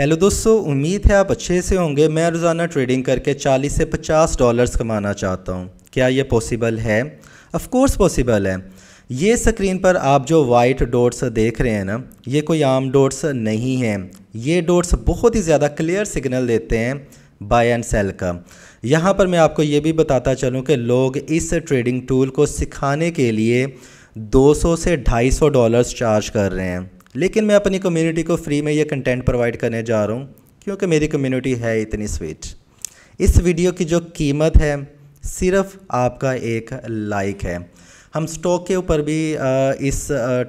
Hello दोस्तों उम्मीद है आप अच्छे से होंगे मैं रोज़ाना ट्रेडिंग करके 40 से 50 डॉलर्स कमाना चाहता हूँ क्या ये पॉसिबल है ऑफ़ कोर्स पॉसिबल है ये स्क्रीन पर आप जो वाइट डॉट्स देख रहे हैं ना ये कोई आम डॉट्स नहीं हैं ये डॉट्स बहुत ही ज़्यादा क्लियर सिग्नल देते हैं बाय एंड सेल का यहाँ पर मैं आपको ये भी बताता चलूँ कि लोग इस ट्रेडिंग टूल को सिखाने के लिए दो से ढाई डॉलर्स चार्ज कर रहे हैं लेकिन मैं अपनी कम्युनिटी को फ्री में ये कंटेंट प्रोवाइड करने जा रहा हूँ क्योंकि मेरी कम्युनिटी है इतनी स्वीट इस वीडियो की जो कीमत है सिर्फ आपका एक लाइक है हम स्टॉक के ऊपर भी इस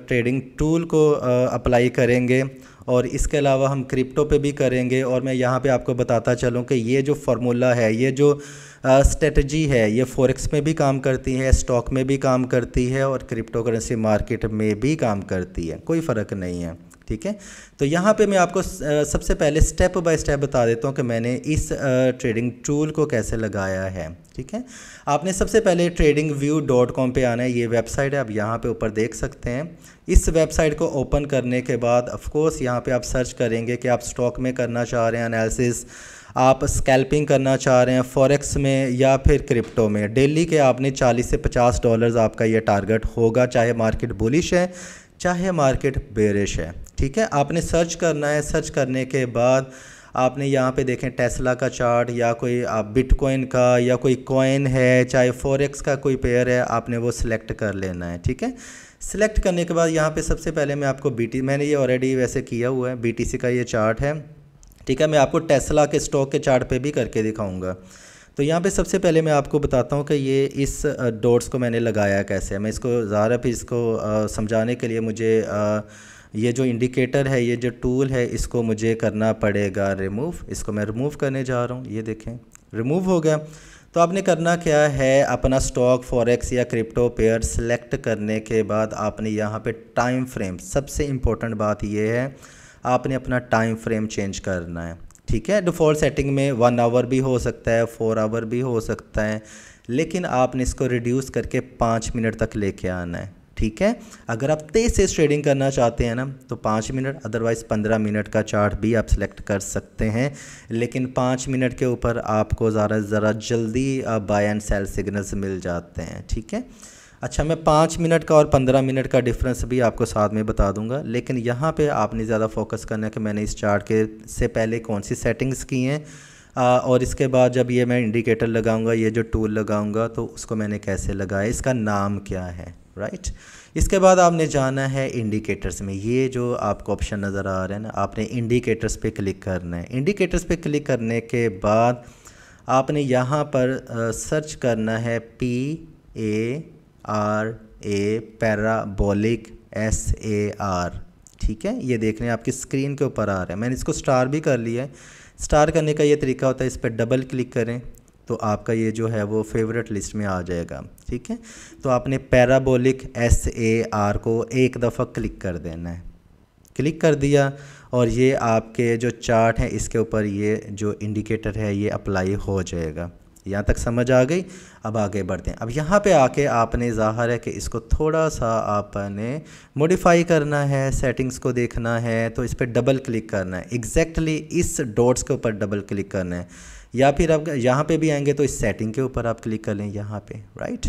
ट्रेडिंग टूल को अप्लाई करेंगे और इसके अलावा हम क्रिप्टो पे भी करेंगे और मैं यहाँ पे आपको बताता चलूँ कि ये जो फार्मूला है ये जो स्ट्रेटजी है ये फॉरेक्स में भी काम करती है स्टॉक में भी काम करती है और क्रिप्टो करेंसी मार्केट में भी काम करती है कोई फ़र्क नहीं है ठीक है तो यहाँ पे मैं आपको सबसे पहले स्टेप बाय स्टेप बता देता हूँ कि मैंने इस ट्रेडिंग टूल को कैसे लगाया है ठीक है आपने सबसे पहले ट्रेडिंग व्यू डॉट कॉम पर आना है ये वेबसाइट है आप यहाँ पे ऊपर देख सकते हैं इस वेबसाइट को ओपन करने के बाद ऑफकोर्स यहाँ पे आप सर्च करेंगे कि आप स्टॉक में करना चाह रहे हैं एनालिसिस आप स्कैल्पिंग करना चाह रहे हैं फॉरेक्स में या फिर क्रिप्टो में डेली के आपने 40 से 50 डॉलर्स आपका ये टारगेट होगा चाहे मार्केट बुलिश है चाहे मार्केट बेरिश है ठीक है आपने सर्च करना है सर्च करने के बाद आपने यहाँ पे देखें टेस्ला का चार्ट या कोई आप बिटकॉइन का या कोई कॉइन है चाहे फॉरेक्स का कोई पेयर है आपने वो सिलेक्ट कर लेना है ठीक है सिलेक्ट करने के बाद यहाँ पे सबसे पहले मैं आपको बी मैंने ये ऑलरेडी वैसे किया हुआ है बी का ये चार्ट है ठीक है मैं आपको टेस्ला के स्टॉक के चार्ट पे भी करके दिखाऊंगा तो यहाँ पे सबसे पहले मैं आपको बताता हूँ कि ये इस डॉट्स को मैंने लगाया कैसे मैं इसको ज़्यादा फिर इसको समझाने के लिए मुझे ये जो इंडिकेटर है ये जो टूल है इसको मुझे करना पड़ेगा रिमूव इसको मैं रिमूव करने जा रहा हूँ ये देखें रिमूव हो गया तो आपने करना क्या है अपना स्टॉक फॉरेक्स या क्रिप्टो पेयर सेलेक्ट करने के बाद आपने यहाँ पे टाइम फ्रेम सबसे इम्पोर्टेंट बात ये है आपने अपना टाइम फ्रेम चेंज करना है ठीक है डिफ़ॉल्ट सेटिंग में वन आवर भी हो सकता है फोर आवर भी हो सकता है लेकिन आपने इसको रिड्यूस करके पाँच मिनट तक लेके आना है ठीक है अगर आप तेज़ से ट्रेडिंग करना चाहते हैं ना तो पाँच मिनट अदरवाइज़ पंद्रह मिनट का चार्ट भी आप सेलेक्ट कर सकते हैं लेकिन पाँच मिनट के ऊपर आपको ज़रा ज़रा जल्दी बाय एंड सेल सिग्नल्स मिल जाते हैं ठीक है अच्छा मैं पाँच मिनट का और पंद्रह मिनट का डिफरेंस भी आपको साथ में बता दूंगा लेकिन यहाँ पे आपने ज़्यादा फोकस करना है कि मैंने इस चार्ट के से पहले कौन सी सेटिंग्स की हैं और इसके बाद जब ये मैं इंडिकेटर लगाऊंगा ये जो टूल लगाऊंगा तो उसको मैंने कैसे लगाया इसका नाम क्या है राइट इसके बाद आपने जाना है इंडिकेटर्स में ये जो आपको ऑप्शन नज़र आ रहे हैं ना आपने इंडिकेटर्स पर क्लिक करना है इंडिकेटर्स पर क्लिक करने के बाद आपने यहाँ पर सर्च करना है P A R A parabolic S A R ठीक है ये देख रहे हैं आपकी स्क्रीन के ऊपर आ रहा है मैंने इसको स्टार भी कर लिया है स्टार करने का ये तरीका होता है इस पर डबल क्लिक करें तो आपका ये जो है वो फेवरेट लिस्ट में आ जाएगा ठीक है तो आपने पैराबोलिक एस ए आर को एक दफ़ा क्लिक कर देना है क्लिक कर दिया और ये आपके जो चार्ट हैं इसके ऊपर ये जो इंडिकेटर है ये अप्लाई हो जाएगा यहाँ तक समझ आ गई अब आगे बढ़ते हैं अब यहाँ पे आके आपने ज़ाहर है कि इसको थोड़ा सा आपने मॉडिफाई करना है सेटिंग्स को देखना है तो इस पर डबल क्लिक करना है एग्जैक्टली exactly इस डॉट्स के ऊपर डबल क्लिक करना है या फिर आप यहाँ पे भी आएंगे तो इस सेटिंग के ऊपर आप क्लिक कर लें यहाँ पे राइट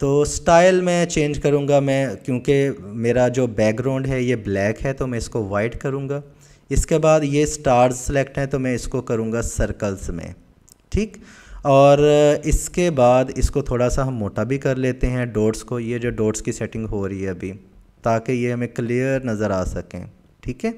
तो स्टाइल मैं चेंज करूँगा मैं क्योंकि मेरा जो बैकग्राउंड है ये ब्लैक है तो मैं इसको वाइट करूँगा इसके बाद ये स्टार्स सेलेक्ट हैं तो मैं इसको करूँगा सर्कल्स में ठीक और इसके बाद इसको थोड़ा सा हम मोटा भी कर लेते हैं डोट्स को ये जो डोट्स की सेटिंग हो रही है अभी ताकि ये हमें क्लियर नज़र आ सकें ठीक है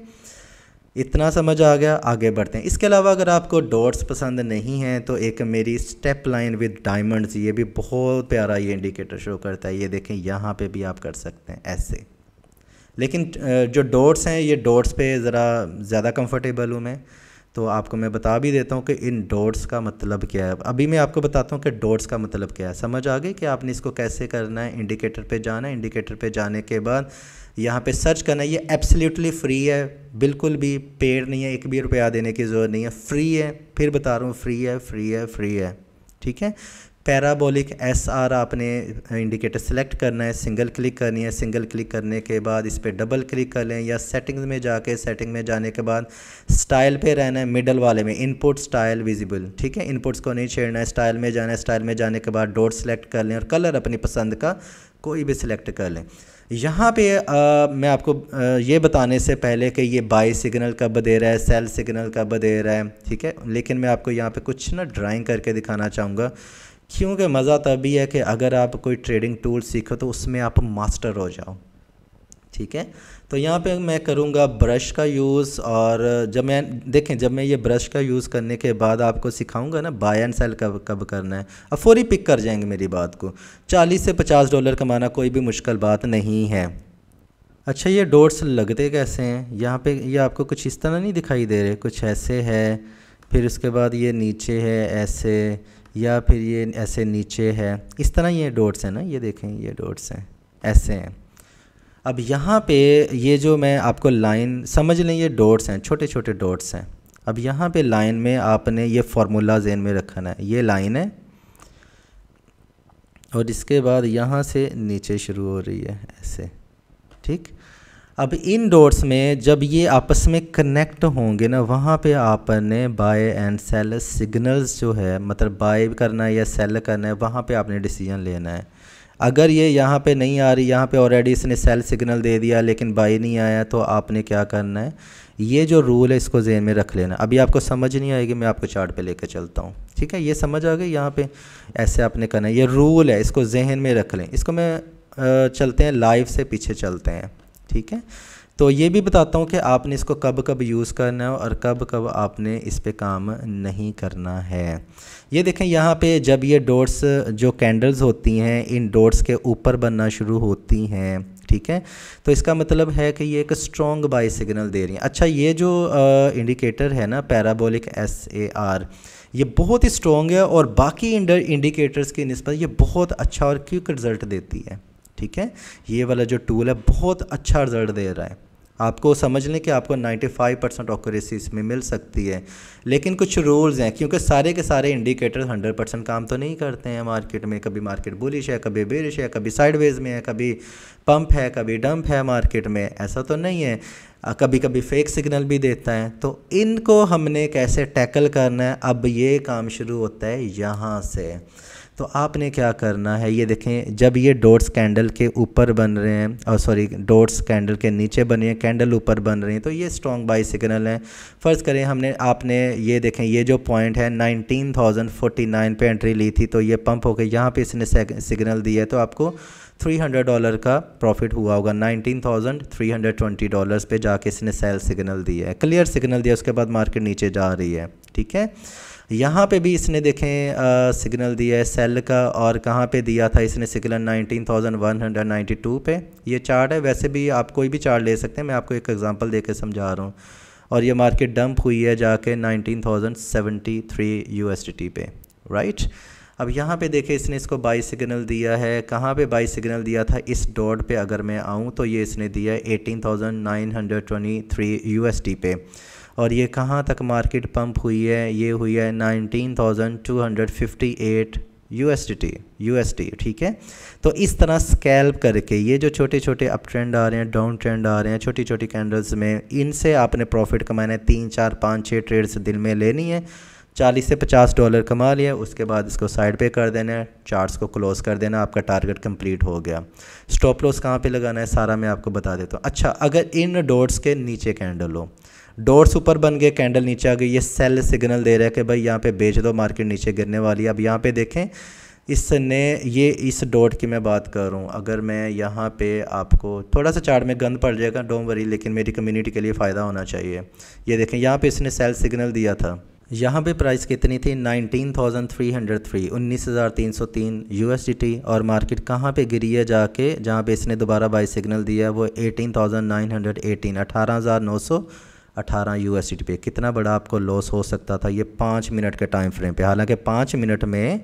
इतना समझ आ गया आगे बढ़ते हैं इसके अलावा अगर आपको डॉट्स पसंद नहीं हैं तो एक मेरी स्टेप लाइन विद डायमंड्स ये भी बहुत प्यारा ये इंडिकेटर शो करता है ये देखें यहाँ पे भी आप कर सकते हैं ऐसे लेकिन जो डॉट्स हैं ये डॉट्स पे ज़रा ज़्यादा कंफर्टेबल हूँ मैं तो आपको मैं बता भी देता हूँ कि इन डॉट्स का मतलब क्या है अभी मैं आपको बताता हूँ कि डॉट्स का मतलब क्या है समझ आ गई कि आपने इसको कैसे करना है इंडिकेटर पे जाना है इंडिकेटर पे जाने के बाद यहाँ पे सर्च करना है ये एब्सोल्युटली फ्री है बिल्कुल भी पेड नहीं है एक भी रुपया देने की ज़रूरत नहीं है फ्री है फिर बता रहा हूँ फ्री है फ्री है फ्री है ठीक है पैराबोलिक एस आर आपने इंडिकेटर uh, सेलेक्ट करना है सिंगल क्लिक करनी है सिंगल क्लिक करने के बाद इस पर डबल क्लिक कर लें या सेटिंग्स में जाके सेटिंग में जाने के बाद स्टाइल पे रहना है मिडल वाले में इनपुट स्टाइल विजिबल ठीक है इनपुट्स को नहीं छेड़ना है स्टाइल में जाना है स्टाइल में जाने के बाद डोर सेलेक्ट कर लें और कलर अपनी पसंद का कोई भी सिलेक्ट कर लें यहाँ पे आ, uh, मैं आपको आ, uh, ये बताने से पहले कि ये बाई सिग्नल कब दे रहा है सेल सिग्नल कब दे रहा है ठीक है लेकिन मैं आपको यहाँ पे कुछ ना ड्राइंग करके दिखाना चाहूँगा क्योंकि मज़ा तभी तो है कि अगर आप कोई ट्रेडिंग टूल सीखो तो उसमें आप मास्टर हो जाओ ठीक है तो यहाँ पे मैं करूँगा ब्रश का यूज़ और जब मैं देखें जब मैं ये ब्रश का यूज़ करने के बाद आपको सिखाऊंगा ना बाय एंड सेल कब कब करना है अब फौरी पिक कर जाएंगे मेरी बात को 40 से 50 डॉलर कमाना कोई भी मुश्किल बात नहीं है अच्छा ये डोट्स लगते कैसे हैं यहाँ पे ये आपको कुछ इस तरह नहीं दिखाई दे रहे कुछ ऐसे है फिर उसके बाद ये नीचे है ऐसे या फिर ये ऐसे नीचे है इस तरह ये डोट्स हैं ना ये देखें ये डोट्स हैं ऐसे हैं अब यहाँ पे ये जो मैं आपको लाइन समझ लें ये डोट्स हैं छोटे छोटे डोट्स हैं अब यहाँ पे लाइन में आपने ये फार्मूला जेन में रखना है ये लाइन है और इसके बाद यहाँ से नीचे शुरू हो रही है ऐसे ठीक अब इन डोर्स में जब ये आपस में कनेक्ट होंगे ना वहाँ पे आपने बाय एंड सेल सिग्नल्स जो है मतलब बाय करना है या सेल करना है वहाँ पे आपने डिसीजन लेना है अगर ये यहाँ पे नहीं आ रही यहाँ पे ऑलरेडी इसने सेल सिग्नल दे दिया लेकिन बाई नहीं आया तो आपने क्या करना है ये जो रूल है इसको जेन में रख लेना अभी आपको समझ नहीं आएगी मैं आपको चार्ट पे लेकर चलता हूँ ठीक है ये समझ आ गई यहाँ पे ऐसे आपने करना है ये रूल है इसको जहन में रख लें इसको मैं चलते हैं लाइव से पीछे चलते हैं ठीक है तो ये भी बताता हूँ कि आपने इसको कब कब यूज़ करना है और कब कब आपने इस पर काम नहीं करना है ये देखें यहाँ पे जब ये डोट्स जो कैंडल्स होती हैं इन डोट्स के ऊपर बनना शुरू होती हैं ठीक है तो इसका मतलब है कि ये एक स्ट्रॉन्ग बाई सिग्नल दे रही हैं अच्छा ये जो आ, इंडिकेटर है ना पैराबोलिक एस ए आर ये बहुत ही स्ट्रॉन्ग है और बाकी इंडिकेटर्स की नस्बत ये बहुत अच्छा और क्यूक रिज़ल्ट देती है ठीक है ये वाला जो टूल है बहुत अच्छा रिजल्ट दे रहा है आपको समझ लें कि आपको 95 परसेंट ऑक्यूरेसी इसमें मिल सकती है लेकिन कुछ रूल्स हैं क्योंकि सारे के सारे इंडिकेटर्स 100 परसेंट काम तो नहीं करते हैं मार्केट में कभी मार्केट बुलिश है कभी बेरिश है कभी साइडवेज में है कभी पंप है कभी डंप है मार्केट में ऐसा तो नहीं है कभी कभी फेक सिग्नल भी देता है तो इनको हमने कैसे टैकल करना है अब ये काम शुरू होता है यहाँ से तो आपने क्या करना है ये देखें जब ये डोट्स कैंडल के ऊपर बन रहे हैं और सॉरी डोट्स कैंडल के नीचे बने हैं कैंडल ऊपर बन रहे हैं तो ये स्ट्रॉन्ग बाई सिग्नल हैं फ़र्ज़ करें हमने आपने ये देखें ये जो पॉइंट है 19,049 पे एंट्री ली थी तो ये पंप हो यहाँ पे इसने सिग्नल दिया है तो आपको 300 डॉलर का प्रॉफिट हुआ होगा 19,320 डॉलर्स पे जाके इसने सेल सिग्नल दिया है क्लियर सिग्नल दिया उसके बाद मार्केट नीचे जा रही है ठीक है यहाँ पे भी इसने देखें सिग्नल दिया है सेल का और कहाँ पे दिया था इसने सिग्नल 19,192 पे ये चार्ट है वैसे भी आप कोई भी चार्ट ले सकते हैं मैं आपको एक एग्ज़ाम्पल दे समझा रहा हूँ और ये मार्केट डंप हुई है जाके 19,073 यूएसडीटी पे राइट अब यहाँ पे देखें इसने इसको बाई सिग्नल दिया है कहाँ पे बाई सिग्नल दिया था इस डॉट पे अगर मैं आऊँ तो ये इसने दिया है एटीन पे और ये कहाँ तक मार्केट पंप हुई है ये हुई है nineteen thousand two hundred fifty eight U S T ठीक है तो इस तरह स्कैल्प करके ये जो छोटे छोटे अप ट्रेंड आ रहे हैं डाउन ट्रेंड आ रहे हैं छोटी छोटी कैंडल्स में इनसे आपने प्रॉफिट कमाना है तीन चार पाँच छः ट्रेड्स दिल में लेनी है चालीस से पचास डॉलर कमा लिया उसके बाद इसको साइड पे कर देना है चार्ट्स को क्लोज़ कर देना आपका टारगेट कंप्लीट हो गया स्टॉप लॉस कहाँ पे लगाना है सारा मैं आपको बता देता हूँ अच्छा अगर इन डॉट्स के नीचे कैंडल हो डोर्स ऊपर बन गए कैंडल नीचे आ गई ये सेल सिग्नल दे रहा है कि भाई यहाँ पे बेच दो मार्केट नीचे गिरने वाली है अब यहाँ पे देखें इसने ये इस डॉट की मैं बात कर रहा हूँ अगर मैं यहाँ पे आपको थोड़ा सा चार्ट में गंद पड़ जाएगा डोंट वरी लेकिन मेरी कम्युनिटी के लिए फ़ायदा होना चाहिए ये देखें यहाँ पे इसने सेल सिग्नल दिया था यहाँ पे प्राइस कितनी थी 19,303 19,303 USDT और मार्केट कहाँ पे गिरी है जाके जहाँ पे इसने दोबारा बाई सिग्नल दिया वो 18,918 18,918 अठारह यू पे कितना बड़ा आपको लॉस हो सकता था ये पाँच मिनट के टाइम फ्रेम पे हालांकि पाँच मिनट में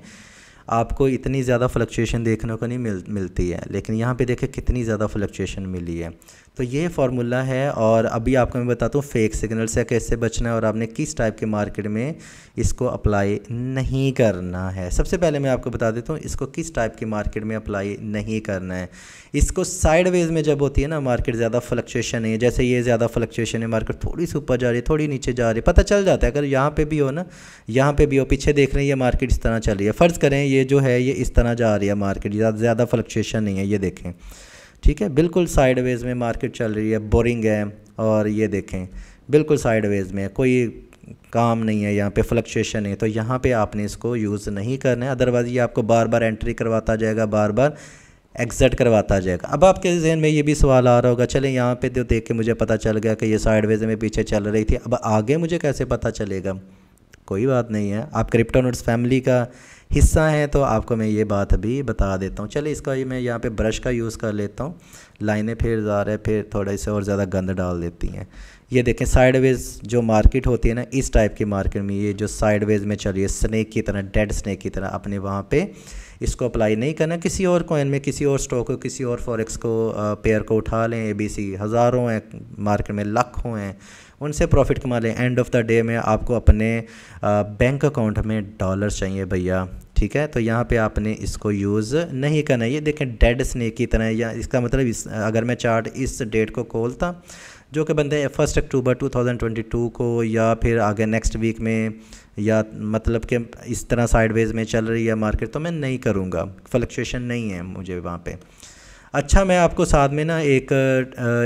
आपको इतनी ज़्यादा फ्लक्चुएशन देखने को नहीं मिल मिलती है लेकिन यहाँ पे देखें कितनी ज़्यादा फ्लक्चुएशन मिली है तो ये फार्मूला है और अभी आपको मैं बताता हूँ फेक सिग्नल से कैसे बचना है और आपने किस टाइप के मार्केट में इसको अप्लाई नहीं करना है सबसे पहले मैं आपको बता देता हूँ इसको किस टाइप के मार्केट में अप्लाई नहीं करना है इसको साइड वेज में जब होती है ना मार्केट ज़्यादा फ्लक्चुएशन है जैसे ये ज़्यादा फ्लक्चुएशन है मार्केट थोड़ी सी ऊपर जा रही है थोड़ी नीचे जा रही है पता चल जाता है अगर यहाँ पर भी हो ना यहाँ पर भी हो पीछे देख रहे हैं ये मार्केट इस तरह चल रही है फ़र्ज़ करें ये जो है ये इस तरह जा रही है मार्केट ज़्यादा फ्लक्चुएशन नहीं है ये देखें ठीक है बिल्कुल साइडवेज में मार्केट चल रही है बोरिंग है और ये देखें बिल्कुल साइडवेज में है कोई काम नहीं है यहाँ पे फ्लक्चुएशन है तो यहाँ पे आपने इसको यूज़ नहीं करना है अदरवाइज़ ये आपको बार बार एंट्री करवाता जाएगा बार बार एग्ज़िट करवाता जाएगा अब आपके जहन में ये भी सवाल आ रहा होगा चले यहाँ पे तो देख के मुझे पता चल गया कि ये साइडवेज में पीछे चल रही थी अब आगे मुझे कैसे पता चलेगा कोई बात नहीं है आप क्रिप्टोनोट्स फैमिली का हिस्सा हैं तो आपको मैं ये बात अभी बता देता हूँ चलिए इसका ये मैं यहाँ पे ब्रश का यूज़ कर लेता हूँ लाइनें फिर जा रहा है फिर थोड़ा इसे और ज़्यादा गंद डाल देती हैं ये देखें साइड वेज़ जो मार्केट होती है ना इस टाइप की मार्केट में ये जो साइड वेज़ में चलिए स्नैक की तरह डेड स्नैक की तरह अपने वहाँ पर इसको अप्लाई नहीं करना किसी और कॉइन में किसी और स्टॉक को किसी और फॉरेक्स को पेयर को उठा लें ए बी सी हज़ारों हैं मार्केट में लाखों हैं उनसे प्रॉफिट कमा लें एंड ऑफ द डे में आपको अपने बैंक अकाउंट में डॉलर्स चाहिए भैया ठीक है तो यहाँ पे आपने इसको यूज़ नहीं करना ये देखें डेड स्नेक की तरह या इसका मतलब इस अगर मैं चार्ट इस डेट को खोलता जो कि बंदे फर्स्ट अक्टूबर 2022 को या फिर आगे नेक्स्ट वीक में या मतलब कि इस तरह साइडवेज में चल रही है मार्केट तो मैं नहीं करूँगा फ्लक्चुएशन नहीं है मुझे वहाँ पर अच्छा मैं आपको साथ में ना एक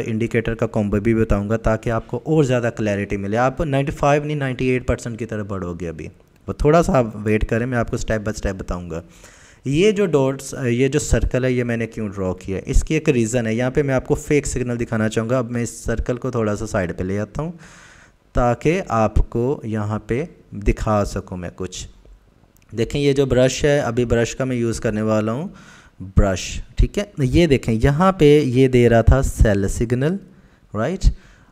इंडिकेटर का कॉम्बो भी बताऊँगा ताकि आपको और ज़्यादा क्लैरिटी मिले आप 95 नहीं 98 परसेंट की तरफ बढ़ोगे अभी वो थोड़ा सा आप वेट करें मैं आपको स्टेप बाय स्टेप बताऊँगा ये जो डॉट्स ये जो सर्कल है ये मैंने क्यों ड्रॉ किया इसकी एक रीज़न है यहाँ पर मैं आपको फेक सिग्नल दिखाना चाहूँगा अब मैं इस सर्कल को थोड़ा सा साइड पर ले आता हूँ ताकि आपको यहाँ पर दिखा सकूँ मैं कुछ देखें ये जो ब्रश है अभी ब्रश का मैं यूज़ करने वाला हूँ ब्रश ठीक है ये देखें यहाँ पे ये दे रहा था सेल सिग्नल राइट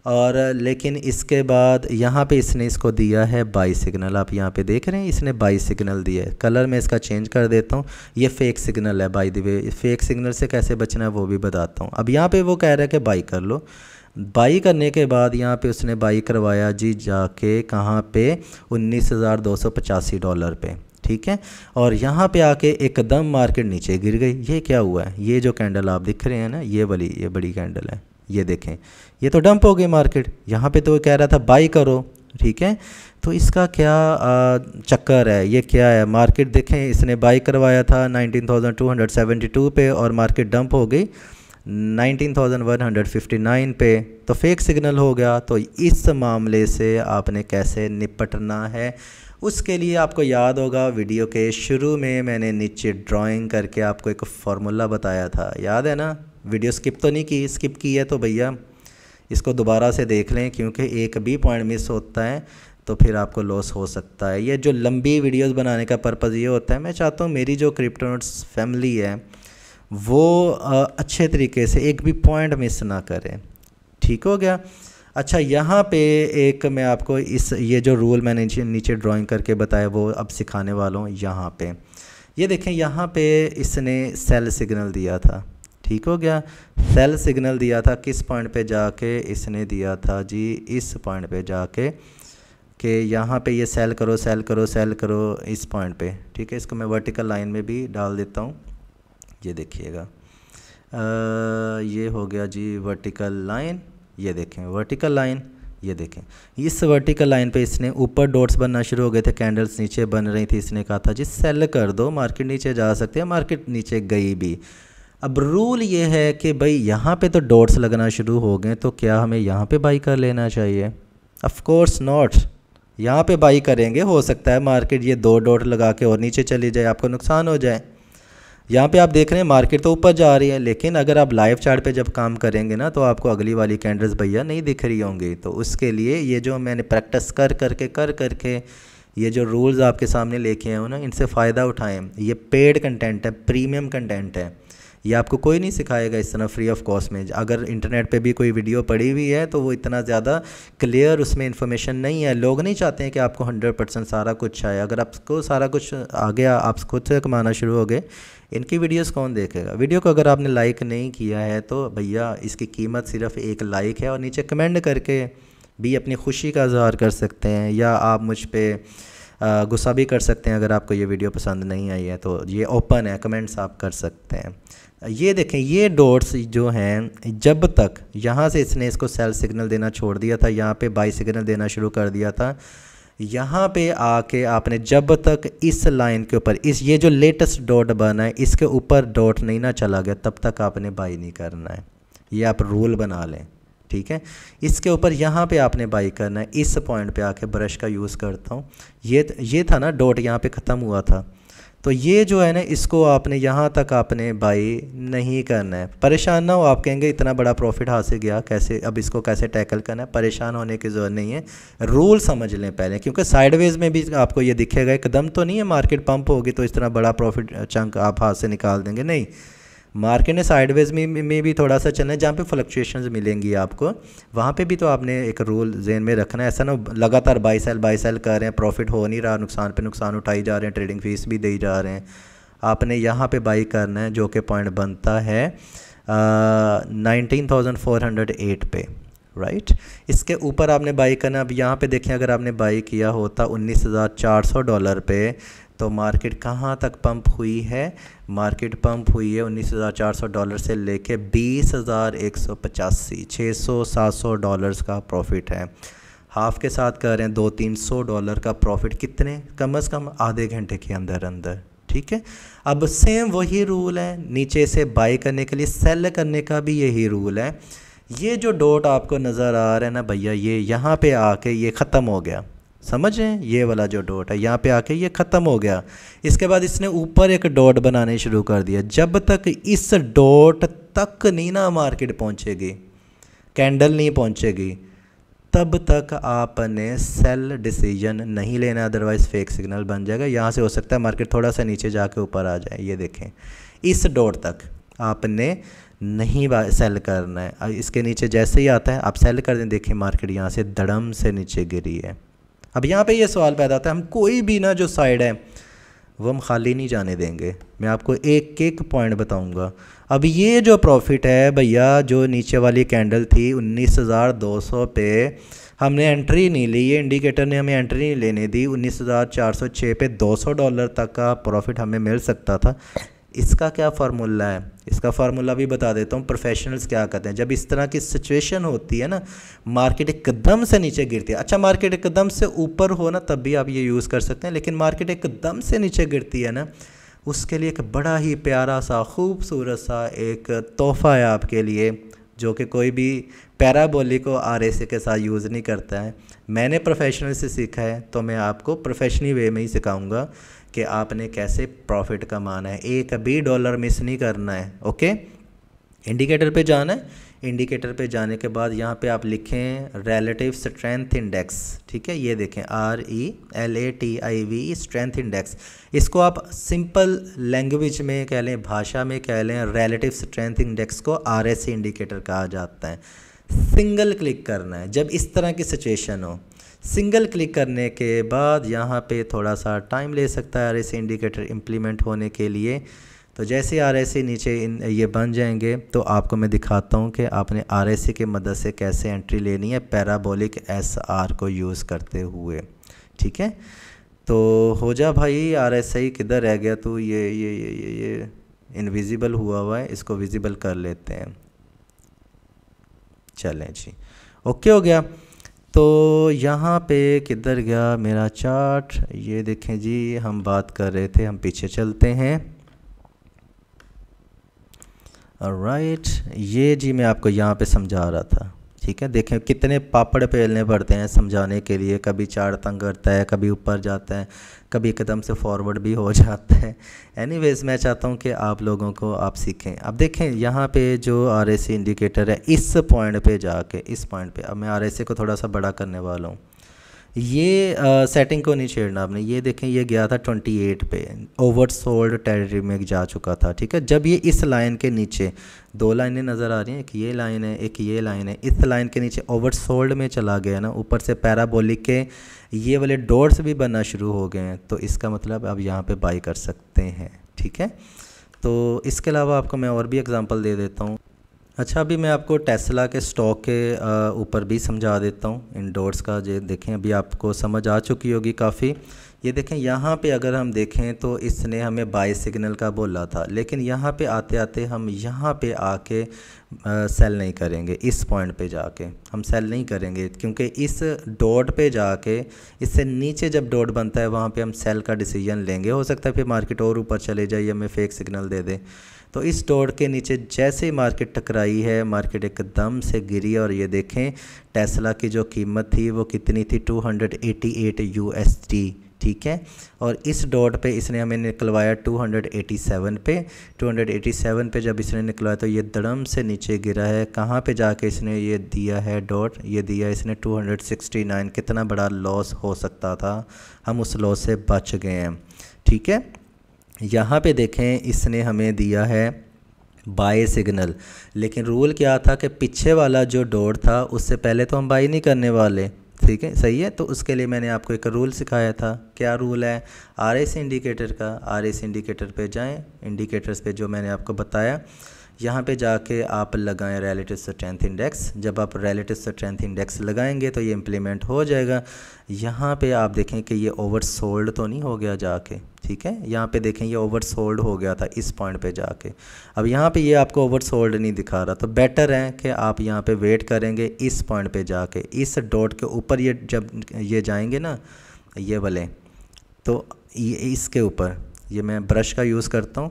और लेकिन इसके बाद यहाँ पे इसने इसको दिया है बाई सिग्नल आप यहाँ पे देख रहे हैं इसने बाई सिग्नल दिया है कलर में इसका चेंज कर देता हूँ ये फेक सिग्नल है बाई दिवे फेक सिग्नल से कैसे बचना है वो भी बताता हूँ अब यहाँ पे वो कह रहा है कि बाई कर लो बाई करने के बाद यहाँ पे उसने बाई करवाया जी जाके कहाँ पे उन्नीस हज़ार दो सौ पचासी डॉलर पे ठीक है और यहाँ पे आके एकदम मार्केट नीचे गिर गई ये क्या हुआ है ये जो कैंडल आप दिख रहे हैं ना ये वाली ये बड़ी कैंडल है ये देखें ये तो डंप हो गई मार्केट यहाँ पे तो कह रहा था बाई करो ठीक है तो इसका क्या चक्कर है ये क्या है मार्केट देखें इसने बाई करवाया था नाइनटीन पे और मार्केट डंप हो गई 19,159 पे तो फेक सिग्नल हो गया तो इस मामले से आपने कैसे निपटना है उसके लिए आपको याद होगा वीडियो के शुरू में मैंने नीचे ड्राइंग करके आपको एक फार्मूला बताया था याद है ना वीडियो स्किप तो नहीं की स्किप की है तो भैया इसको दोबारा से देख लें क्योंकि एक भी पॉइंट मिस होता है तो फिर आपको लॉस हो सकता है ये जो लंबी वीडियोस बनाने का पर्पज़ ये होता है मैं चाहता हूँ मेरी जो क्रिप्टोनोट्स फैमिली है वो अच्छे तरीके से एक भी पॉइंट मिस ना करें ठीक हो गया अच्छा यहाँ पे एक मैं आपको इस ये जो रूल मैंने नीचे ड्राइंग करके बताया वो अब सिखाने वाला हूँ यहाँ पे ये देखें यहाँ पे इसने सेल सिग्नल दिया था ठीक हो गया सेल सिग्नल दिया था किस पॉइंट पे जाके इसने दिया था जी इस पॉइंट पे जाके कि यहाँ पे ये सेल करो सेल करो सेल करो इस पॉइंट पे ठीक है इसको मैं वर्टिकल लाइन में भी डाल देता हूँ ये देखिएगा ये हो गया जी वर्टिकल लाइन ये देखें वर्टिकल लाइन ये देखें इस वर्टिकल लाइन पे इसने ऊपर डॉट्स बनना शुरू हो गए थे कैंडल्स नीचे बन रही थी इसने कहा था जी सेल कर दो मार्केट नीचे जा सकते हैं मार्केट नीचे गई भी अब रूल ये है कि भाई यहाँ पे तो डॉट्स लगना शुरू हो गए तो क्या हमें यहाँ पे बाई कर लेना चाहिए अफकोर्स नॉट यहाँ पे बाई करेंगे हो सकता है मार्केट ये दो डॉट लगा के और नीचे चली जाए आपको नुकसान हो जाए यहाँ पे आप देख रहे हैं मार्केट तो ऊपर जा रही है लेकिन अगर आप लाइव चार्ट पे जब काम करेंगे ना तो आपको अगली वाली कैंडल्स भैया नहीं दिख रही होंगी तो उसके लिए ये जो मैंने प्रैक्टिस कर करके कर करके ये जो रूल्स आपके सामने लेके आए हो ना इनसे फ़ायदा उठाएं ये पेड कंटेंट है प्रीमियम कंटेंट है ये आपको कोई नहीं सिखाएगा इस तरह फ्री ऑफ कॉस्ट में अगर इंटरनेट पे भी कोई वीडियो पड़ी हुई है तो वो इतना ज़्यादा क्लियर उसमें इन्फॉर्मेशन नहीं है लोग नहीं चाहते हैं कि आपको हंड्रेड परसेंट सारा कुछ आए अगर आपको सारा कुछ आ गया आप खुद से कमाना शुरू हो गए इनकी वीडियोस कौन देखेगा वीडियो को अगर आपने लाइक नहीं किया है तो भैया इसकी कीमत सिर्फ एक लाइक है और नीचे कमेंट करके भी अपनी खुशी का इजहार कर सकते हैं या आप मुझ पर गुस्सा भी कर सकते हैं अगर आपको ये वीडियो पसंद नहीं आई है तो ये ओपन है कमेंट्स आप कर सकते हैं ये देखें ये डोट्स जो हैं जब तक यहाँ से इसने इसको सेल सिग्नल देना छोड़ दिया था यहाँ पे बाई सिग्नल देना शुरू कर दिया था यहाँ पे आके आपने जब तक इस लाइन के ऊपर इस ये जो लेटेस्ट डॉट बना है इसके ऊपर डॉट नहीं ना चला गया तब तक आपने बाई नहीं करना है ये आप रूल बना लें ठीक है इसके ऊपर यहाँ पे आपने बाई करना है इस पॉइंट पे आके ब्रश का यूज़ करता हूँ ये ये था ना डॉट यहाँ पे ख़त्म हुआ था तो ये जो है ना इसको आपने यहाँ तक आपने बाई नहीं करना है परेशान ना हो आप कहेंगे इतना बड़ा प्रॉफिट हासिल गया कैसे अब इसको कैसे टैकल करना है परेशान होने की ज़रूरत नहीं है रूल समझ लें पहले क्योंकि साइडवेज में भी आपको ये दिखेगा एकदम तो नहीं है मार्केट पंप होगी तो इस तरह बड़ा प्रॉफिट चंक आप हाथ से निकाल देंगे नहीं मार्केट ने साइडवेज में में भी थोड़ा सा चलना है जहाँ पे फ्लक्चुएशन मिलेंगी आपको वहाँ पे भी तो आपने एक रूल जेन में रखना है ऐसा ना लगातार बाई सेल बाई सेल कर रहे हैं प्रॉफिट हो नहीं रहा नुकसान पे नुकसान उठाई जा रहे हैं ट्रेडिंग फीस भी दी जा रहे हैं आपने यहाँ पे बाई करना है जो कि पॉइंट बनता है nineteen thousand four hundred eight पे राइट right? इसके ऊपर आपने बाई करना अब यहाँ पे देखें अगर आपने बाई किया होता 19,400 डॉलर पे तो मार्केट कहाँ तक पंप हुई है मार्केट पंप हुई है उन्नीस हज़ार चार सौ डॉलर से लेके बीस हज़ार एक सौ पचासी छः सौ सात सौ डॉलर्स का प्रॉफिट है हाफ़ के साथ कह रहे हैं दो तीन सौ डॉलर का प्रॉफिट कितने कम अज़ कम आधे घंटे के अंदर अंदर ठीक है अब सेम वही रूल है नीचे से बाई करने के लिए सेल करने का भी यही रूल है ये जो डॉट आपको नज़र आ रहा है ना भैया ये यहाँ पे आके ये ख़त्म हो गया समझ रहे हैं ये वाला जो डॉट है यहाँ पे आके ये ख़त्म हो गया इसके बाद इसने ऊपर एक डॉट बनाने शुरू कर दिया जब तक इस डॉट तक नहीं ना मार्केट पहुँचेगी कैंडल नहीं पहुँचेगी तब तक आपने सेल डिसीजन नहीं लेना अदरवाइज़ फेक सिग्नल बन जाएगा यहाँ से हो सकता है मार्केट थोड़ा सा नीचे जाके ऊपर आ जाए ये देखें इस डॉट तक आपने नहीं सेल करना है इसके नीचे जैसे ही आता है आप सेल कर दें देखें मार्केट यहाँ से धड़म से नीचे गिरी है अब यहाँ पे ये यह सवाल पैदा होता है हम कोई भी ना जो साइड है वो हम खाली नहीं जाने देंगे मैं आपको एक एक पॉइंट बताऊंगा अब ये जो प्रॉफिट है भैया जो नीचे वाली कैंडल थी 19,200 पे हमने एंट्री नहीं ली ये इंडिकेटर ने हमें एंट्री नहीं लेने दी 19,406 पे 200 डॉलर तक का प्रॉफिट हमें मिल सकता था इसका क्या फार्मूला है इसका फार्मूला भी बता देता हूँ प्रोफेशनल्स क्या कहते हैं जब इस तरह की सिचुएशन होती है ना मार्केट एकदम से नीचे गिरती है अच्छा मार्केट एकदम से ऊपर हो ना तब भी आप ये यूज़ कर सकते हैं लेकिन मार्केट एकदम से नीचे गिरती है ना उसके लिए एक बड़ा ही प्यारा सा खूबसूरत सा एक तोहफ़ा है आपके लिए जो कि कोई भी पैराबोली को आर के साथ यूज़ नहीं करता है मैंने प्रोफेशनल से सीखा है तो मैं आपको प्रोफेशनल वे में ही सिखाऊंगा कि आपने कैसे प्रॉफिट कमाना है एक भी डॉलर मिस नहीं करना है ओके इंडिकेटर पे जाना है इंडिकेटर पे जाने के बाद यहाँ पे आप लिखें रिलेटिव स्ट्रेंथ इंडेक्स ठीक है ये देखें R E L A T I V strength index इसको आप सिंपल लैंग्वेज में कह लें भाषा में कह लें रिलेटिव स्ट्रेंथ इंडेक्स को आर एस इंडिकेटर कहा जाता है सिंगल क्लिक करना है जब इस तरह की सिचुएशन हो सिंगल क्लिक करने के बाद यहाँ पे थोड़ा सा टाइम ले सकता है आर इंडिकेटर इम्प्लीमेंट होने के लिए तो जैसे आर नीचे इन ये बन जाएंगे तो आपको मैं दिखाता हूँ कि आपने आर की मदद से कैसे एंट्री लेनी है पैराबोलिक एस को यूज़ करते हुए ठीक है तो हो जा भाई आर एस आई किधर रह गया तो ये ये ये ये ये इनविजिबल हुआ हुआ है इसको विजिबल कर लेते हैं चलें जी ओके हो गया तो यहाँ पे किधर गया मेरा चार्ट ये देखें जी हम बात कर रहे थे हम पीछे चलते हैं राइट ये जी मैं आपको यहाँ पे समझा रहा था ठीक है देखें कितने पापड़ पेलने पड़ते हैं समझाने के लिए कभी चार तंग करता है कभी ऊपर जाता है कभी एकदम से फॉरवर्ड भी हो जाता है एनीवेज मैं चाहता हूँ कि आप लोगों को आप सीखें अब देखें यहाँ पे जो आर इंडिकेटर है इस पॉइंट पे जाके इस पॉइंट पे अब मैं आर को थोड़ा सा बड़ा करने वाला हूँ ये आ, सेटिंग को नहीं छेड़ना आपने ये देखें ये गया था 28 पे ओवर सोल्ड टेरिटरी में जा चुका था ठीक है जब ये इस लाइन के नीचे दो लाइनें नज़र आ रही हैं एक ये लाइन है एक ये लाइन है इस लाइन के नीचे ओवर सोल्ड में चला गया ना ऊपर से पैराबोलिक के ये वाले डोर्स भी बनना शुरू हो गए हैं तो इसका मतलब आप यहाँ पर बाई कर सकते हैं ठीक है तो इसके अलावा आपको मैं और भी एग्ज़ाम्पल दे देता हूँ अच्छा अभी मैं आपको टेस्ला के स्टॉक के ऊपर भी समझा देता हूँ इंडोर्स का जो देखें अभी आपको समझ आ चुकी होगी काफ़ी ये देखें यहाँ पे अगर हम देखें तो इसने हमें बाई सिग्नल का बोला था लेकिन यहाँ पे आते आते हम यहाँ पे आके आ, सेल नहीं करेंगे इस पॉइंट पे जाके हम सेल नहीं करेंगे क्योंकि इस डॉट पे जाके इससे नीचे जब डॉट बनता है वहाँ पे हम सेल का डिसीजन लेंगे हो सकता है फिर मार्केट और ऊपर चले जाए हमें फेक सिग्नल दे दें तो इस डॉट के नीचे जैसे मार्केट टकराई है मार्केट एकदम से गिरी और ये देखें टेस्ला की जो कीमत थी वो कितनी थी 288 यूएसडी ठीक है और इस डॉट पे इसने हमें निकलवाया 287 पे 287 पे जब इसने निकलवाया तो ये दड़म से नीचे गिरा है कहाँ पे जाके इसने ये दिया है डॉट ये दिया इसने 269 कितना बड़ा लॉस हो सकता था हम उस लॉस से बच गए हैं ठीक है यहाँ पे देखें इसने हमें दिया है बाय सिग्नल लेकिन रूल क्या था कि पीछे वाला जो डोर था उससे पहले तो हम बाई नहीं करने वाले ठीक है सही है तो उसके लिए मैंने आपको एक रूल सिखाया था क्या रूल है आर एस इंडिकेटर का आर एस इंडिकेटर पे जाएं इंडिकेटर्स पे जो मैंने आपको बताया यहाँ पे जाके आप लगाएं रिलेटिव स्ट्रेंथ इंडेक्स जब आप रिलेटिव स्ट्रेंथ इंडेक्स लगाएंगे तो ये इम्प्लीमेंट हो जाएगा यहाँ पे आप देखें कि ये ओवर सोल्ड तो नहीं हो गया जाके ठीक है यहाँ पे देखें ये ओवर सोल्ड हो गया था इस पॉइंट पे जाके अब यहाँ पे ये आपको ओवर सोल्ड नहीं दिखा रहा तो बेटर है कि आप यहाँ पे वेट करेंगे इस पॉइंट पे जाके इस डॉट के ऊपर ये जब ये जाएंगे ना ये वाले तो ये इसके ऊपर ये मैं ब्रश का यूज़ करता हूँ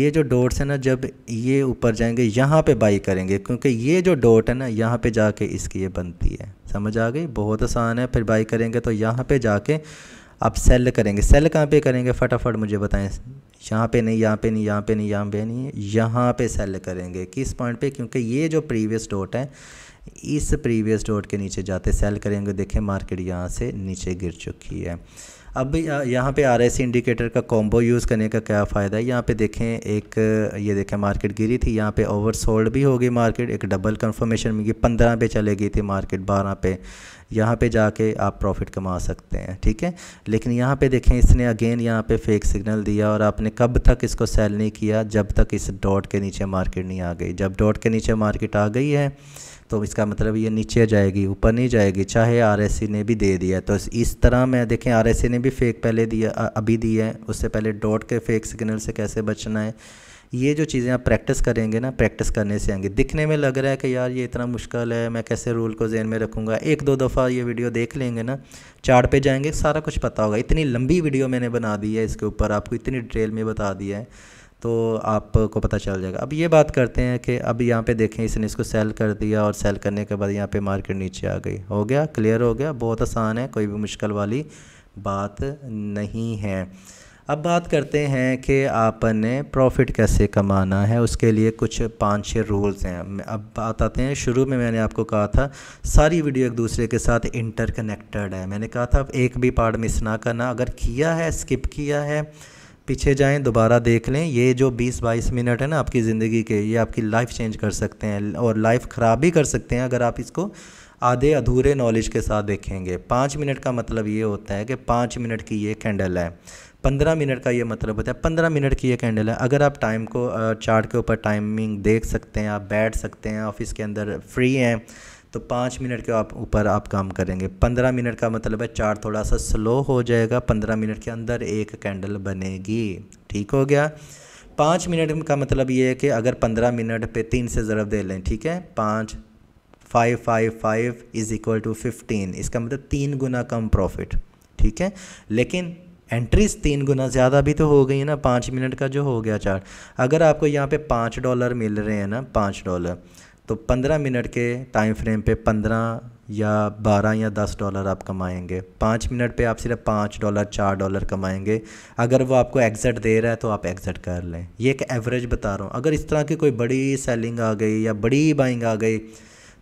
ये जो डॉट्स हैं ना जब ये ऊपर जाएंगे यहाँ पे बाई करेंगे क्योंकि ये जो डॉट है ना यहाँ पे जाके इसकी ये बनती है समझ आ गई बहुत आसान है फिर बाई करेंगे तो यहाँ पे जाके आप सेल करेंगे सेल कहाँ पे करेंगे फटाफट मुझे बताएं यहाँ पे नहीं यहाँ पे नहीं यहाँ पे नहीं यहाँ पे नहीं यहाँ पे सेल करेंगे किस पॉइंट पे क्योंकि ये जो प्रीवियस डॉट है इस प्रीवियस डॉट के नीचे जाते सेल करेंगे देखें मार्केट यहाँ से नीचे गिर चुकी है अब यहाँ पे आर इंडिकेटर e का कॉम्बो यूज़ करने का क्या फ़ायदा है यहाँ पे देखें एक ये देखें मार्केट गिरी थी यहाँ पे ओवरसोल्ड भी होगी मार्केट एक डबल कंफर्मेशन मिली पंद्रह पे चले गई थी मार्केट बारह पे यहाँ पे जाके आप प्रॉफिट कमा सकते हैं ठीक है लेकिन यहाँ पे देखें इसने अगेन यहाँ पे फेक सिग्नल दिया और आपने कब तक इसको सेल नहीं किया जब तक इस डॉट के नीचे मार्केट नहीं आ गई जब डॉट के नीचे मार्केट आ गई है तो इसका मतलब ये नीचे जाएगी ऊपर नहीं जाएगी चाहे आर ने भी दे दिया तो इस तरह मैं देखें आर ने भी फेक पहले दिया अभी दिया है उससे पहले डॉट के फेक सिग्नल से कैसे बचना है ये जो चीज़ें आप प्रैक्टिस करेंगे ना प्रैक्टिस करने से आएंगे दिखने में लग रहा है कि यार ये इतना मुश्किल है मैं कैसे रूल को जहन में रखूँगा एक दो दफ़ा ये वीडियो देख लेंगे ना चार्ट पे जाएंगे सारा कुछ पता होगा इतनी लंबी वीडियो मैंने बना दी है इसके ऊपर आपको इतनी डिटेल में बता दिया है तो आपको पता चल जाएगा अब ये बात करते हैं कि अब यहाँ पे देखें इसने इसको सेल कर दिया और सेल करने के बाद यहाँ पे मार्केट नीचे आ गई हो गया क्लियर हो गया बहुत आसान है कोई भी मुश्किल वाली बात नहीं है अब बात करते हैं कि आपने प्रॉफिट कैसे कमाना है उसके लिए कुछ पाँच छः रूल्स हैं अब बात आते हैं शुरू में मैंने आपको कहा था सारी वीडियो एक दूसरे के साथ इंटरकनेक्टेड है मैंने कहा था एक भी पार्ट मिस ना करना अगर किया है स्किप किया है पीछे जाएं दोबारा देख लें ये जो 20-22 मिनट है ना आपकी ज़िंदगी के ये आपकी लाइफ चेंज कर सकते हैं और लाइफ ख़राब भी कर सकते हैं अगर आप इसको आधे अधूरे नॉलेज के साथ देखेंगे पाँच मिनट का मतलब ये होता है कि पाँच मिनट की ये कैंडल है पंद्रह मिनट का ये मतलब होता है पंद्रह मिनट की ये कैंडल है अगर आप टाइम को चार्ट के ऊपर टाइमिंग देख सकते हैं आप बैठ सकते हैं ऑफिस के अंदर फ्री हैं तो पाँच मिनट के आप ऊपर आप काम करेंगे पंद्रह मिनट का मतलब है चार थोड़ा सा स्लो हो जाएगा पंद्रह मिनट के अंदर एक कैंडल बनेगी ठीक हो गया पाँच मिनट का मतलब ये है कि अगर पंद्रह मिनट पे तीन से ज़रब दे लें ठीक है पाँच five five five is equal to fifteen इसका मतलब तीन गुना कम प्रॉफिट ठीक है लेकिन एंट्रीज तीन गुना ज़्यादा भी तो हो गई है ना पाँच मिनट का जो हो गया चार्ट अगर आपको यहाँ पे पाँच डॉलर मिल रहे हैं ना पाँच डॉलर तो पंद्रह मिनट के टाइम फ्रेम पे पंद्रह या बारह या दस डॉलर आप कमाएंगे पाँच मिनट पे आप सिर्फ पाँच डॉलर चार डॉलर कमाएंगे अगर वो आपको एग्ज़िट दे रहा है तो आप एग्ज़िट कर लें ये एक एवरेज बता रहा हूँ अगर इस तरह की कोई बड़ी सेलिंग आ गई या बड़ी बाइंग आ गई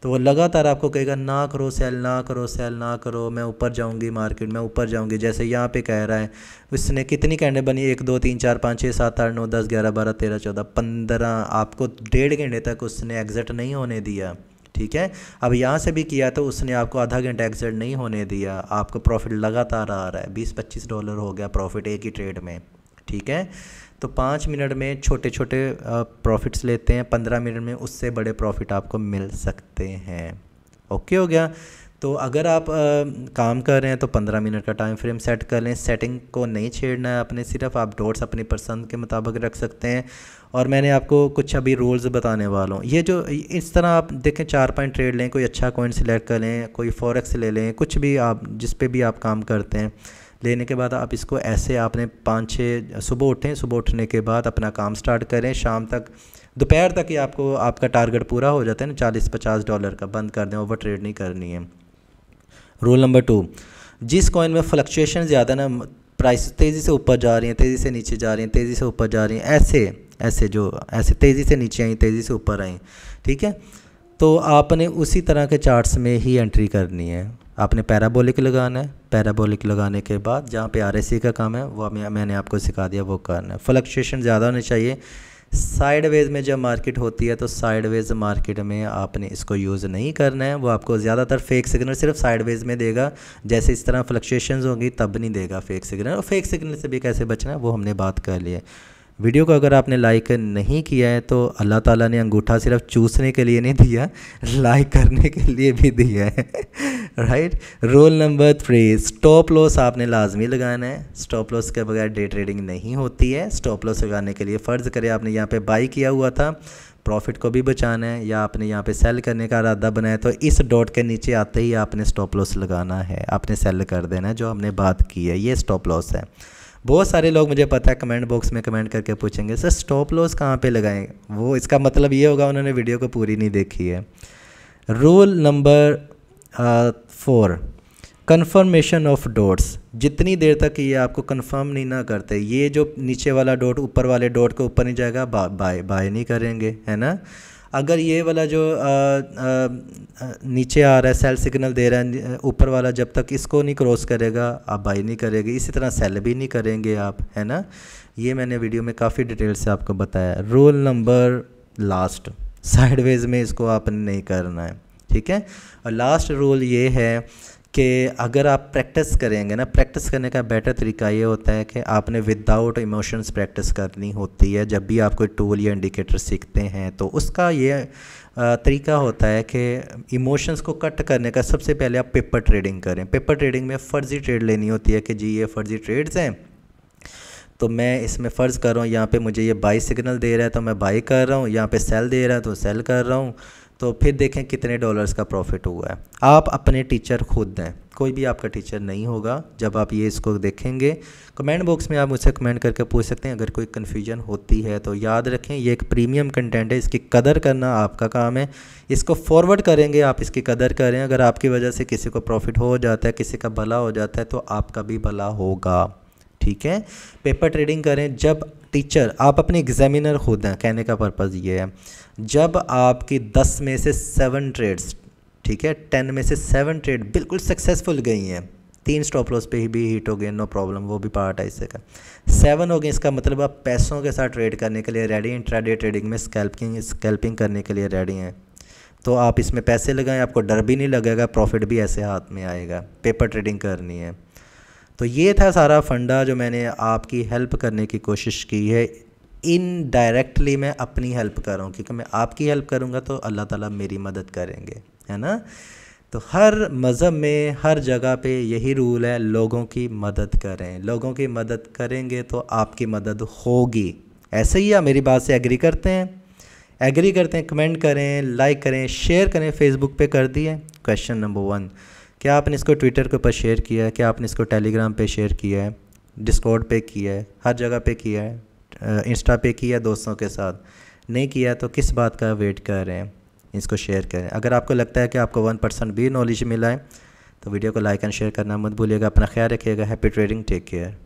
तो वो लगातार आपको कहेगा ना करो सेल ना करो सेल ना करो मैं ऊपर जाऊँगी मार्केट में ऊपर जाऊँगी जैसे यहाँ पे कह रहा है उसने कितनी कैंडल बनी एक दो तीन चार पाँच छः सात आठ नौ दस ग्यारह बारह तेरह चौदह पंद्रह आपको डेढ़ घंटे तक उसने एग्ज़िट नहीं होने दिया ठीक है अब यहाँ से भी किया तो उसने आपको आधा घंटा एग्जिट नहीं होने दिया आपको प्रॉफिट लगातार आ रहा है बीस पच्चीस डॉलर हो गया प्रॉफिट एक ही ट्रेड में ठीक है तो पाँच मिनट में छोटे छोटे प्रॉफिट्स लेते हैं पंद्रह मिनट में उससे बड़े प्रॉफिट आपको मिल सकते हैं ओके हो गया तो अगर आप आ, काम कर रहे हैं तो पंद्रह मिनट का टाइम फ्रेम सेट कर लें सेटिंग को नहीं छेड़ना है आपने सिर्फ आप डोर्स अपनी पसंद के मुताबिक रख सकते हैं और मैंने आपको कुछ अभी रूल्स बताने वाला हूँ ये जो इस तरह आप देखें चार पॉइंट ट्रेड लें कोई अच्छा कॉइन सिलेक्ट कर लें कोई फॉरेक्स ले लें कुछ भी आप जिस पर भी आप काम करते हैं लेने के बाद आप इसको ऐसे आपने पाँच छः सुबह उठें सुबह उठने के बाद अपना काम स्टार्ट करें शाम तक दोपहर तक ही आपको आपका टारगेट पूरा हो जाता है ना चालीस पचास डॉलर का बंद कर दें ओवर ट्रेड नहीं करनी है रूल नंबर टू जिस कॉइन में फ्लक्चुएशन ज़्यादा ना प्राइस तेज़ी से ऊपर जा रही हैं तेज़ी से नीचे जा रही हैं तेज़ी से ऊपर जा रही हैं ऐसे ऐसे जो ऐसे तेज़ी से नीचे आई तेज़ी से ऊपर आई ठीक है तो आपने उसी तरह के चार्ट्स में ही एंट्री करनी है आपने पैराबोलिक लगाना है पैराबोलिक लगाने के बाद जहाँ पे आर का काम है वो मैंने आपको सिखा दिया वो करना है फ्लक्चुएशन ज़्यादा होनी चाहिए साइडवेज में जब मार्केट होती है तो साइडवेज मार्केट में आपने इसको यूज़ नहीं करना है वो आपको ज़्यादातर फेक सिग्नल सिर्फ साइडवेज में देगा जैसे इस तरह फ्लक्चुएशन होंगी तब नहीं देगा फेक सिग्नल और फेक सिग्नल से भी कैसे बचना है वो हमने बात कर ली है वीडियो को अगर आपने लाइक नहीं किया है तो अल्लाह ताला ने अंगूठा सिर्फ चूसने के लिए नहीं दिया लाइक करने के लिए भी दिया है right roll number three stop loss आपने लाजमी लगाना है स्टॉप लॉस के बगैर डे ट्रेडिंग नहीं होती है स्टॉप लॉस लगाने के लिए फ़र्ज़ करें आपने यहाँ पे बाई किया हुआ था प्रॉफिट को भी बचाना है या आपने यहाँ पे सेल करने का इरादा बनाया तो इस डॉट के नीचे आते ही आपने स्टॉप लॉस लगाना है आपने सेल कर देना है जो हमने बात की है ये स्टॉप लॉस है बहुत सारे लोग मुझे पता है कमेंट बॉक्स में कमेंट करके पूछेंगे सर स्टॉप लॉस कहाँ पे लगाएं वो इसका मतलब ये होगा उन्होंने वीडियो को पूरी नहीं देखी है rule number four confirmation of dots जितनी देर तक ये आपको कन्फर्म नहीं ना करते ये जो नीचे वाला डॉट ऊपर वाले डॉट के ऊपर नहीं जाएगा बाय बाय नहीं करेंगे है ना अगर ये वाला जो आ, आ, नीचे आ रहा है सेल सिग्नल दे रहा है ऊपर वाला जब तक इसको नहीं क्रॉस करेगा आप बाई नहीं करेंगे इसी तरह सेल भी नहीं करेंगे आप है ना ये मैंने वीडियो में काफ़ी डिटेल से आपको बताया रोल नंबर लास्ट साइडवेज में इसको आपने नहीं करना है ठीक है और लास्ट रूल ये है कि अगर आप प्रैक्टिस करेंगे ना प्रैक्टिस करने का बेटर तरीका ये होता है कि आपने विदाउट इमोशंस प्रैक्टिस करनी होती है जब भी आप कोई टूल या इंडिकेटर सीखते हैं तो उसका ये तरीका होता है कि इमोशंस को कट करने का सबसे पहले आप पेपर ट्रेडिंग करें पेपर ट्रेडिंग में फ़र्जी ट्रेड लेनी होती है कि जी ये फ़र्जी ट्रेड्स हैं तो मैं इसमें फ़र्ज़ कर रहा हूँ यहाँ पे मुझे ये बाई सिग्नल दे रहा है तो मैं बाई कर रहा हूँ यहाँ पे सेल दे रहा है तो सेल कर रहा हूँ तो फिर देखें कितने डॉलर्स का प्रॉफिट हुआ है आप अपने टीचर खुद दें कोई भी आपका टीचर नहीं होगा जब आप ये इसको देखेंगे कमेंट बॉक्स में आप मुझसे कमेंट करके पूछ सकते हैं अगर कोई कन्फ्यूजन होती है तो याद रखें ये एक प्रीमियम कंटेंट है इसकी कदर करना आपका काम है इसको फॉरवर्ड करेंगे आप इसकी कदर करें अगर आपकी वजह से किसी को प्रॉफिट हो जाता है किसी का भला हो जाता है तो आपका भी भला होगा ठीक है पेपर ट्रेडिंग करें जब टीचर आप अपने एग्जामिनर खुद हैं कहने का पर्पज़ ये है जब आपकी दस में से सेवन ट्रेड्स ठीक है टेन में से सेवन ट्रेड बिल्कुल सक्सेसफुल गई हैं तीन स्टॉप लॉस पे ही भी हिट हो गए नो प्रॉब्लम वो भी पार्ट है इससे का सेवन हो गए इसका मतलब आप पैसों के साथ ट्रेड करने के लिए रेडी इंट्राडे ट्रेडिंग में स्कैल्पिंग स्कैल्पिंग करने के लिए रेडी हैं तो आप इसमें पैसे लगाएं आपको डर भी नहीं लगेगा प्रॉफिट भी ऐसे हाथ में आएगा पेपर ट्रेडिंग करनी है तो ये था सारा फंडा जो मैंने आपकी हेल्प करने की कोशिश की है इनडायरेक्टली मैं अपनी हेल्प कर रहा हूँ क्योंकि मैं आपकी हेल्प करूँगा तो अल्लाह ताला मेरी मदद करेंगे है ना तो हर मज़हब में हर जगह पे यही रूल है लोगों की मदद करें लोगों की मदद करेंगे तो आपकी मदद होगी ऐसे ही आप मेरी बात से एग्री करते हैं एग्री करते हैं कमेंट करें लाइक करें शेयर करें फेसबुक पे कर दिए क्वेश्चन नंबर वन क्या आपने इसको ट्विटर के ऊपर शेयर किया है क्या आपने इसको टेलीग्राम पे शेयर किया है डिस्कॉर्ड पे किया है हर जगह पे किया है इंस्टा पे किया है दोस्तों के साथ नहीं किया है तो किस बात का वेट कर रहे हैं इसको शेयर करें अगर आपको लगता है कि आपको वन परसेंट भी नॉलेज मिला है तो वीडियो को लाइक एंड शेयर करना मत भूलिएगा अपना ख्याल रखिएगा हैप्पी ट्रेडिंग टेक केयर